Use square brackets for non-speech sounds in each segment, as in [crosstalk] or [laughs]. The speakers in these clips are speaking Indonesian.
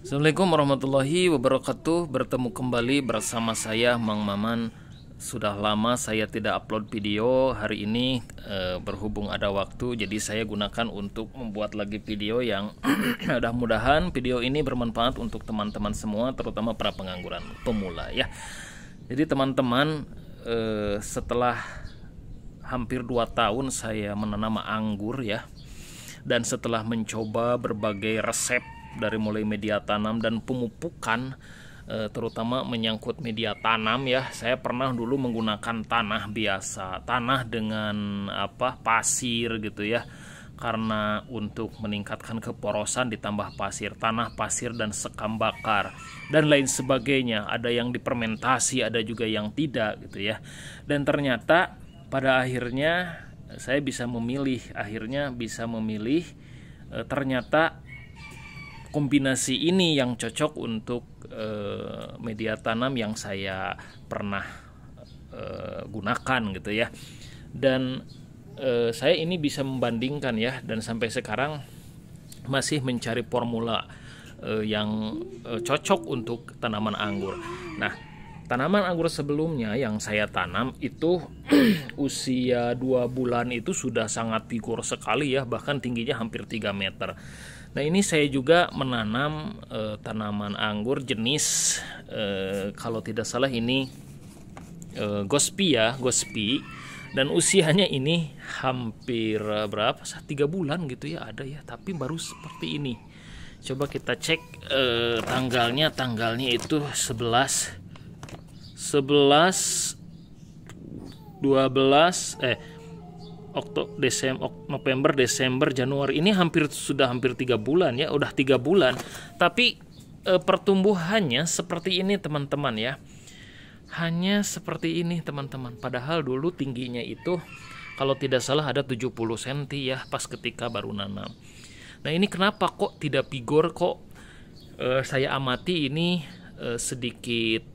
Assalamualaikum warahmatullahi wabarakatuh Bertemu kembali bersama saya Mang Maman Sudah lama saya tidak upload video Hari ini e, berhubung ada waktu Jadi saya gunakan untuk membuat lagi video yang [clears throat] Mudah-mudahan video ini bermanfaat untuk teman-teman semua Terutama para pengangguran pemula ya Jadi teman-teman e, setelah hampir 2 tahun saya menanam anggur ya Dan setelah mencoba berbagai resep dari mulai media tanam dan pemupukan eh, terutama menyangkut media tanam ya saya pernah dulu menggunakan tanah biasa tanah dengan apa pasir gitu ya karena untuk meningkatkan keporosan ditambah pasir tanah pasir dan sekam bakar dan lain sebagainya ada yang dipermentasi ada juga yang tidak gitu ya dan ternyata pada akhirnya eh, saya bisa memilih akhirnya bisa memilih eh, ternyata kombinasi ini yang cocok untuk uh, media tanam yang saya pernah uh, gunakan gitu ya dan uh, saya ini bisa membandingkan ya dan sampai sekarang masih mencari formula uh, yang uh, cocok untuk tanaman anggur nah tanaman anggur sebelumnya yang saya tanam itu [clears throat] usia dua bulan itu sudah sangat figur sekali ya bahkan tingginya hampir 3 meter Nah ini saya juga menanam eh, tanaman anggur jenis eh, kalau tidak salah ini eh, gospi ya gospi dan usianya ini hampir eh, berapa tiga bulan gitu ya ada ya tapi baru seperti ini. Coba kita cek tanggalnya tanggalnya itu 11 11 12 eh Oktober, Desember, November, Desember, Januari ini hampir sudah hampir tiga bulan ya, udah tiga bulan. Tapi e, pertumbuhannya seperti ini teman-teman ya, hanya seperti ini teman-teman. Padahal dulu tingginya itu kalau tidak salah ada 70 cm ya pas ketika baru nanam. Nah ini kenapa kok tidak pigor kok e, saya amati ini e, sedikit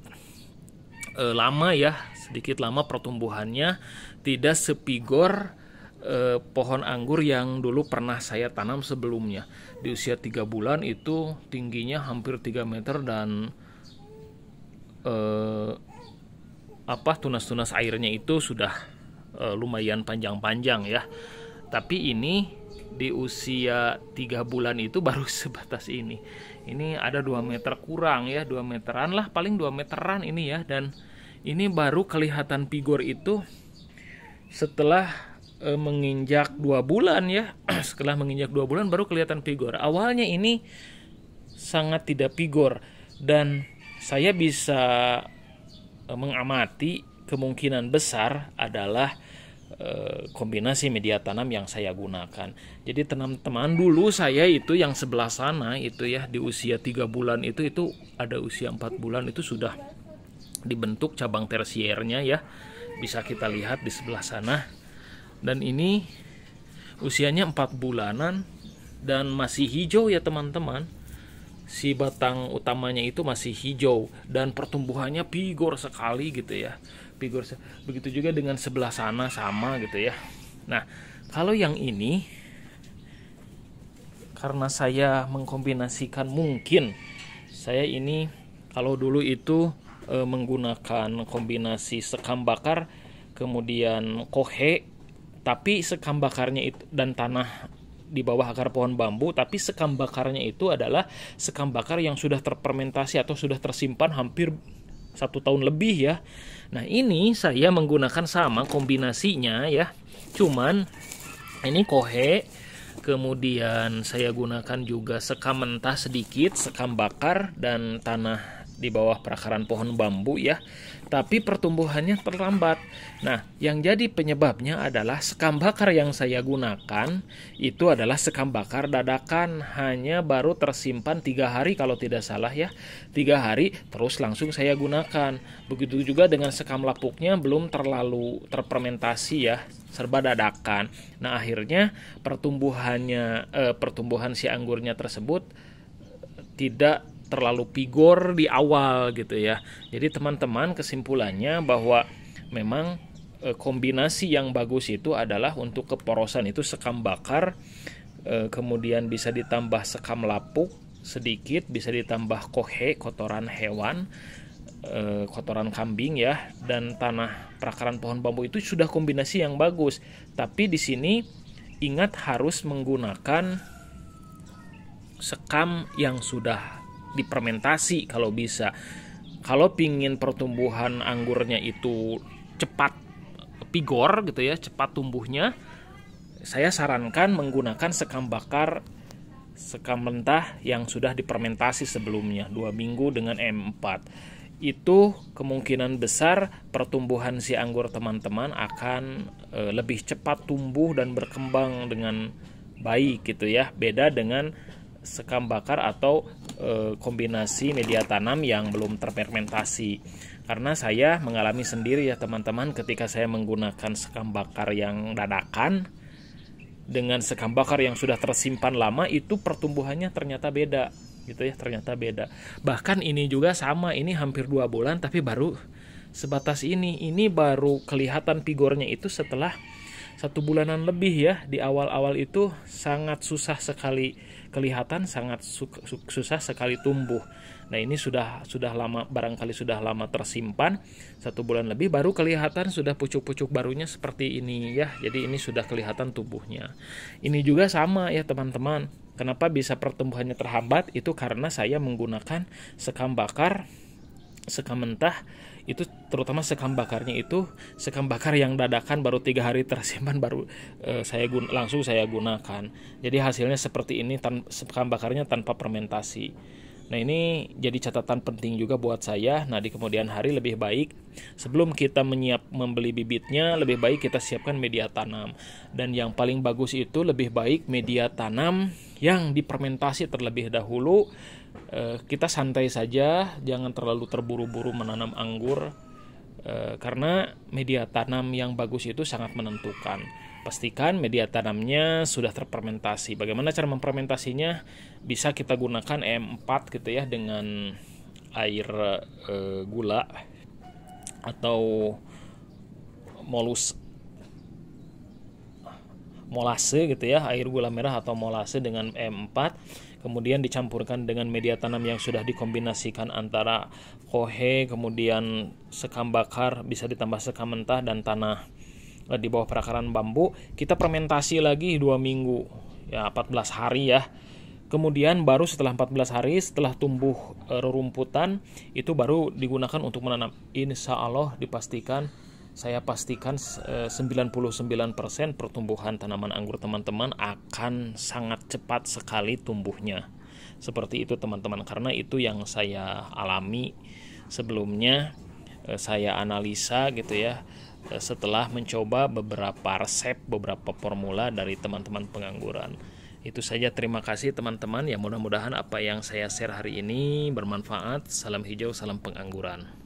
e, lama ya, sedikit lama pertumbuhannya tidak sepigor eh, pohon anggur yang dulu pernah saya tanam sebelumnya. Di usia 3 bulan itu tingginya hampir 3 meter dan eh, apa tunas-tunas airnya itu sudah eh, lumayan panjang-panjang ya. Tapi ini di usia 3 bulan itu baru [laughs] sebatas ini. Ini ada 2 meter kurang ya, 2 meteran lah paling 2 meteran ini ya dan ini baru kelihatan figur itu setelah e, menginjak dua bulan ya [clears throat] setelah menginjak dua bulan baru kelihatan vigor awalnya ini sangat tidak vigor dan saya bisa e, mengamati kemungkinan besar adalah e, kombinasi media tanam yang saya gunakan jadi tanam teman dulu saya itu yang sebelah sana itu ya di usia tiga bulan itu itu ada usia empat bulan itu sudah dibentuk cabang tersiernya ya bisa kita lihat di sebelah sana dan ini usianya 4 bulanan dan masih hijau ya teman-teman si batang utamanya itu masih hijau dan pertumbuhannya pigor sekali gitu ya pigor begitu juga dengan sebelah sana sama gitu ya nah kalau yang ini karena saya mengkombinasikan mungkin saya ini kalau dulu itu e, menggunakan kombinasi sekam bakar kemudian kohe tapi sekam bakarnya itu dan tanah di bawah akar pohon bambu, tapi sekam bakarnya itu adalah sekam bakar yang sudah terpermentasi atau sudah tersimpan hampir satu tahun lebih ya. Nah ini saya menggunakan sama kombinasinya ya, cuman ini kohe, kemudian saya gunakan juga sekam mentah sedikit, sekam bakar dan tanah di bawah perakaran pohon bambu ya, tapi pertumbuhannya terlambat. Nah, yang jadi penyebabnya adalah sekam bakar yang saya gunakan itu adalah sekam bakar dadakan hanya baru tersimpan tiga hari kalau tidak salah ya, tiga hari terus langsung saya gunakan. Begitu juga dengan sekam lapuknya belum terlalu terpermentasi ya, serba dadakan. Nah akhirnya pertumbuhannya eh, pertumbuhan si anggurnya tersebut tidak terlalu pigor di awal gitu ya. Jadi teman-teman kesimpulannya bahwa memang e, kombinasi yang bagus itu adalah untuk keporosan itu sekam bakar e, kemudian bisa ditambah sekam lapuk sedikit bisa ditambah kohe kotoran hewan e, kotoran kambing ya dan tanah perakaran pohon bambu itu sudah kombinasi yang bagus. Tapi di sini ingat harus menggunakan sekam yang sudah dipermentasi kalau bisa. Kalau pingin pertumbuhan anggurnya itu cepat pigor gitu ya, cepat tumbuhnya, saya sarankan menggunakan sekam bakar sekam mentah yang sudah dipermentasi sebelumnya dua minggu dengan M4 itu kemungkinan besar pertumbuhan si anggur teman-teman akan e, lebih cepat tumbuh dan berkembang dengan baik gitu ya. Beda dengan sekam bakar atau e, kombinasi media tanam yang belum terfermentasi karena saya mengalami sendiri ya teman-teman ketika saya menggunakan sekam bakar yang dadakan dengan sekam bakar yang sudah tersimpan lama itu pertumbuhannya ternyata beda gitu ya ternyata beda bahkan ini juga sama ini hampir dua bulan tapi baru sebatas ini ini baru kelihatan figurnya itu setelah satu bulanan lebih ya di awal-awal itu sangat susah sekali kelihatan sangat susah sekali tumbuh. Nah ini sudah sudah lama barangkali sudah lama tersimpan satu bulan lebih baru kelihatan sudah pucuk-pucuk barunya seperti ini ya. Jadi ini sudah kelihatan tubuhnya. Ini juga sama ya teman-teman. Kenapa bisa pertumbuhannya terhambat? Itu karena saya menggunakan sekam bakar, sekam mentah itu terutama sekam bakarnya itu sekam bakar yang dadakan baru tiga hari tersimpan baru e, saya guna, langsung saya gunakan jadi hasilnya seperti ini tan sekam bakarnya tanpa fermentasi Nah ini jadi catatan penting juga buat saya. Nah di kemudian hari lebih baik sebelum kita menyiap membeli bibitnya lebih baik kita siapkan media tanam dan yang paling bagus itu lebih baik media tanam yang dipermentasi terlebih dahulu eh, kita santai saja, jangan terlalu terburu-buru menanam anggur eh, karena media tanam yang bagus itu sangat menentukan. Pastikan media tanamnya sudah terpermentasi. Bagaimana cara mempermentasinya? Bisa kita gunakan M4 gitu ya dengan air eh, gula atau molus molase gitu ya air gula merah atau molase dengan M4 kemudian dicampurkan dengan media tanam yang sudah dikombinasikan antara kohe kemudian sekam bakar bisa ditambah sekam mentah dan tanah eh, di bawah perakaran bambu kita fermentasi lagi dua minggu ya 14 hari ya kemudian baru setelah 14 hari setelah tumbuh eh, rerumputan itu baru digunakan untuk menanam insya Allah dipastikan saya pastikan 99% eh, pertumbuhan tanaman anggur teman-teman akan sangat cepat sekali tumbuhnya. Seperti itu teman-teman karena itu yang saya alami sebelumnya eh, saya analisa gitu ya eh, setelah mencoba beberapa resep, beberapa formula dari teman-teman pengangguran. Itu saja terima kasih teman-teman. Ya mudah-mudahan apa yang saya share hari ini bermanfaat. Salam hijau, salam pengangguran.